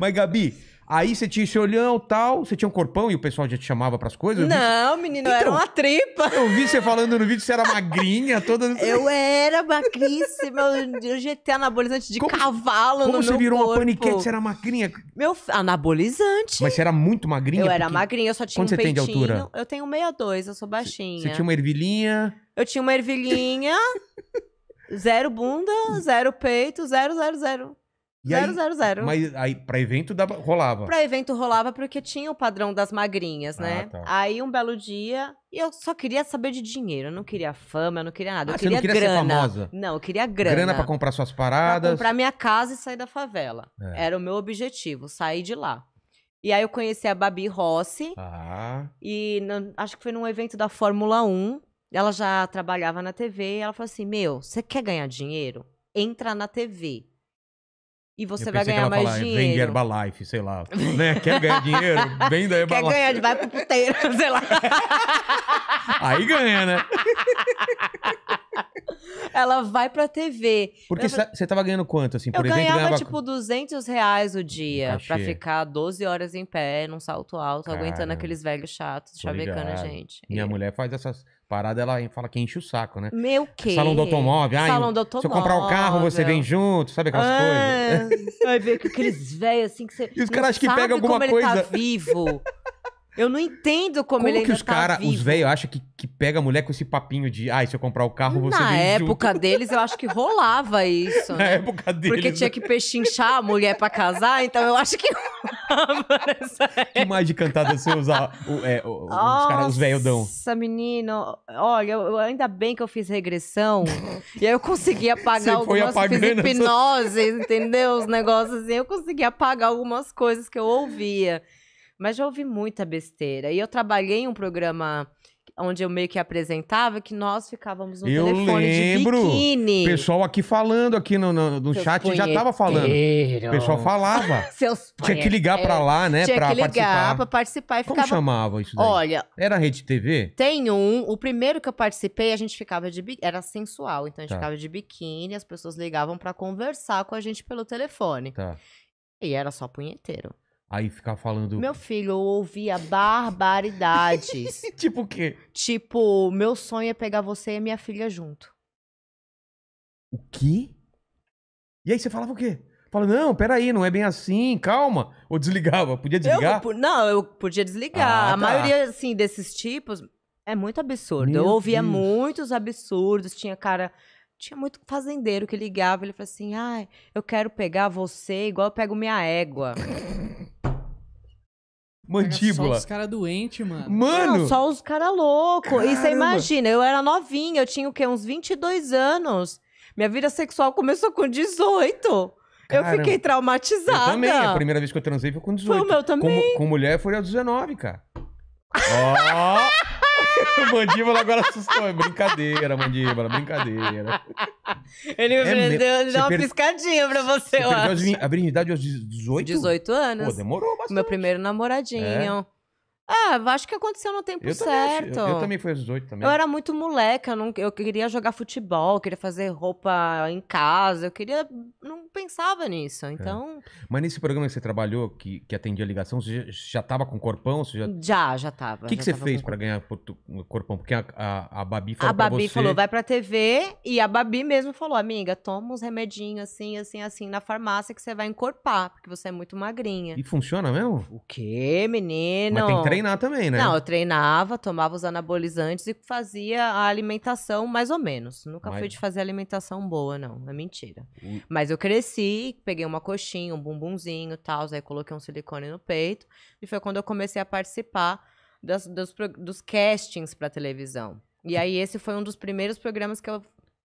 Mas, Gabi, aí você tinha esse olhão tal, você tinha um corpão e o pessoal já te chamava pras coisas? Não, menino, era então, uma tripa. Eu vi você falando no vídeo que você era magrinha, toda. Eu era magríssima, eu injetei anabolizante de Como- cavalo no Como você virou uma paniquete? Você era magrinha? Meu anabolizante. Mas você era muito magrinha? eu era magrinha, eu só tinha Quanto um você tem de altura? Eu tenho 62, eu sou baixinha. Você tinha uma ervilhinha. Eu tinha uma ervilhinha, zero bunda, zero peito, zero, zero, zero. E zero, aí, zero, zero. Mas aí pra evento dava, rolava? Pra evento rolava porque tinha o padrão das magrinhas, ah, né? Ah, tá. Aí um belo dia, eu só queria saber de dinheiro. Eu não queria fama, eu não queria nada. Ah, eu queria, queria grana. famosa? Não, eu queria grana. Grana pra comprar suas paradas? Pra comprar minha casa e sair da favela. É. Era o meu objetivo, sair de lá. E aí eu conheci a Babi Rossi. Ah. E no, acho que foi num evento da Fórmula 1. Ela já trabalhava na TV. e ela falou assim: Meu, você quer ganhar dinheiro? Entra na TV. E você vai ganhar mais dinheiro. dinheiro. Vende Herbalife, sei lá. né? Quer ganhar dinheiro? Vem da Herbalife. Quer ganhar, vai pro puteiro, sei lá. Aí ganha, né? Ela vai pra TV. Porque você eu... tava ganhando quanto, assim, por eu exemplo? Eu ganhava, ganhava, tipo, 200 reais o dia pra ficar 12 horas em pé, num salto alto, Cara, aguentando aqueles velhos chatos, chavecando a gente. Minha e... mulher faz essas paradas, ela fala que enche o saco, né? Meu quê? Salão do automóvel. Ai, Salão do automóvel. Se eu comprar o carro, você vem junto, sabe aquelas ah, coisas? Vai ver aqueles velhos, assim, que você E os caras acham que pegam alguma coisa... ele tá vivo. Eu não entendo como, como ele Como que os tá cara, os velhos acham que, que pega a mulher com esse papinho de, ah, se eu comprar o carro, você Na época junto. deles, eu acho que rolava isso, Na né? época deles. Porque tinha né? que pechinchar a mulher pra casar, então eu acho que rolava nessa época. Que mais de cantada você usa o, é, o, Nossa, os caras, os velhos dão? Nossa, menino, olha, eu, ainda bem que eu fiz regressão, e aí eu consegui apagar você algumas, fiz hipnose, entendeu? Os negócios assim, eu consegui apagar algumas coisas que eu ouvia. Mas já ouvi muita besteira. E eu trabalhei em um programa onde eu meio que apresentava, que nós ficávamos no eu telefone lembro. de biquíni. pessoal aqui falando, aqui no, no, no chat já tava falando. O pessoal falava. Seus Tinha que ligar para lá, né? Tinha que ligar participar. participar e Como chamava isso daí? Olha... Era Rede TV? Tem um. O primeiro que eu participei, a gente ficava de... Bi... Era sensual, então a gente tá. ficava de biquíni, as pessoas ligavam para conversar com a gente pelo telefone. Tá. E era só punheteiro. Aí ficar falando. Meu filho, eu ouvia barbaridades. tipo o quê? Tipo, meu sonho é pegar você e minha filha junto. O quê? E aí você falava o quê? Fala, não, peraí, não é bem assim, calma. Ou desligava, podia desligar? Eu, não, eu podia desligar. Ah, tá. A maioria, assim, desses tipos é muito absurdo. Meu eu ouvia Deus. muitos absurdos, tinha cara tinha muito fazendeiro que ligava, ele falou assim: "Ai, ah, eu quero pegar você igual eu pego minha égua". Mandíbula. Era só os caras doentes, mano. Mano! Não, só os caras loucos. E você imagina, eu era novinha, eu tinha o quê? Uns 22 anos. Minha vida sexual começou com 18. Caramba. Eu fiquei traumatizada. Eu também. A primeira vez que eu transei foi com 18. Foi o meu também. Com, com mulher foi aos 19, cara. Ó! oh! O mandíbula agora assustou. É brincadeira, mandíbula, brincadeira. Ele é me é, deu, deu uma per... piscadinha pra você, você eu acho. A virgindade aos 18? 18 anos. Pô, demorou bastante. Meu primeiro namoradinho. É. É, acho que aconteceu no tempo eu certo. Também, eu, eu, também fui aos 18 também. Eu era muito moleca, eu, não, eu queria jogar futebol, eu queria fazer roupa em casa, eu queria. Não pensava nisso, é. então. É. Mas nesse programa que você trabalhou, que, que atendia a ligação, você já, estava com corpão? Você já... já, já tava. O que, que você fez para ganhar corpão? Porque a, a, a Babi falou. A Babi você... falou, vai pra TV, e a Babi mesmo falou, amiga, toma uns remedinhos assim, assim, assim, na farmácia que você vai encorpar, porque você é muito magrinha. E funciona mesmo? O quê, menino? Mas tem treinar também, né? Não, eu treinava, tomava os anabolizantes e fazia a alimentação mais ou menos. Nunca Mas... fui de fazer alimentação boa, não. É mentira. Mas eu cresci, peguei uma coxinha, um bumbumzinho e tal, aí coloquei um silicone no peito. E foi quando eu comecei a participar das, dos, dos castings pra televisão. E aí esse foi um dos primeiros programas que eu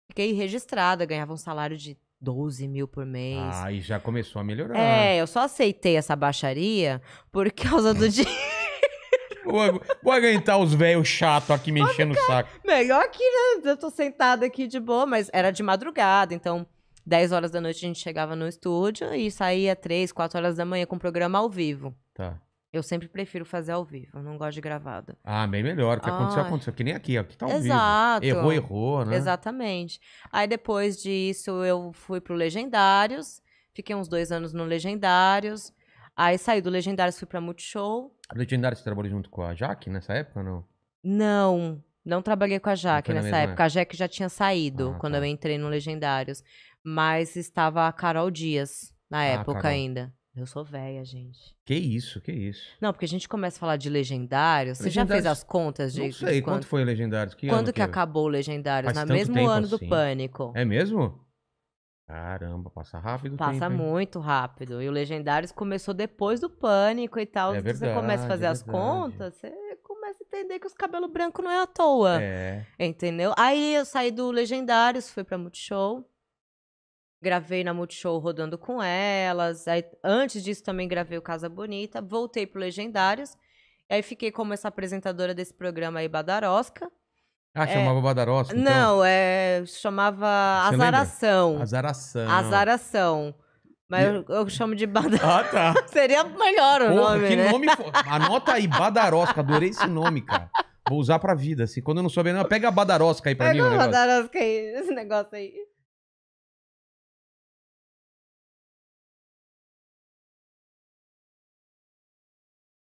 fiquei registrada, ganhava um salário de 12 mil por mês. Ah, e já começou a melhorar. É, eu só aceitei essa baixaria por causa do dinheiro. Vou, vou aguentar os velhos chato aqui me enchendo o saco. Melhor que né? eu tô sentada aqui de boa, mas era de madrugada, então 10 horas da noite a gente chegava no estúdio e saía 3, 4 horas da manhã com o programa ao vivo. Tá. Eu sempre prefiro fazer ao vivo, não gosto de gravado. Ah, bem melhor. O que aconteceu, aconteceu. Que nem aqui, Aqui tá ao Exato. vivo. Errou, errou, né? Exatamente. Aí depois disso eu fui pro Legendários, fiquei uns dois anos no Legendários. Aí saí do Legendários, fui pra Multishow. Legendários você trabalhou junto com a Jaque nessa época, não? Não, não trabalhei com a Jaque nessa época. época. A Jaque já tinha saído ah, quando tá. eu entrei no Legendários. Mas estava a Carol Dias na ah, época Carol. ainda. Eu sou velha, gente. Que isso, que isso. Não, porque a gente começa a falar de legendários. Você já fez as contas de. Não sei, de quanto, quanto foi legendários? Que quando que, é? acabou o legendários? Faz Na mesmo ano assim. do pânico. É mesmo? Caramba, passa rápido. Passa tempo, muito rápido. E o Legendários começou depois do pânico e tal. É verdade, você começa a é fazer é as contas, você começa a entender que os cabelos brancos não é à toa. É. Entendeu? Aí eu saí do Legendários, fui pra Multishow. Gravei na Multishow rodando com elas. Aí, antes disso, também gravei o Casa Bonita. Voltei pro Legendários. Aí fiquei como essa apresentadora desse programa aí, Badarosca. Ah, é. chamava é, Badarosco? Então. Não, é, chamava Azaração. Azaração. Azaração. Mas eu, eu, chamo de Badarosca. Ah, tá. Seria melhor o Porra, nome, que né? nome... Anota aí, Badarosca. Adorei esse nome, cara. Vou usar pra vida, assim. Quando eu não souber, não, pega a Badarosca aí pra pega mim. Pega a Badarosca aí, esse negócio aí.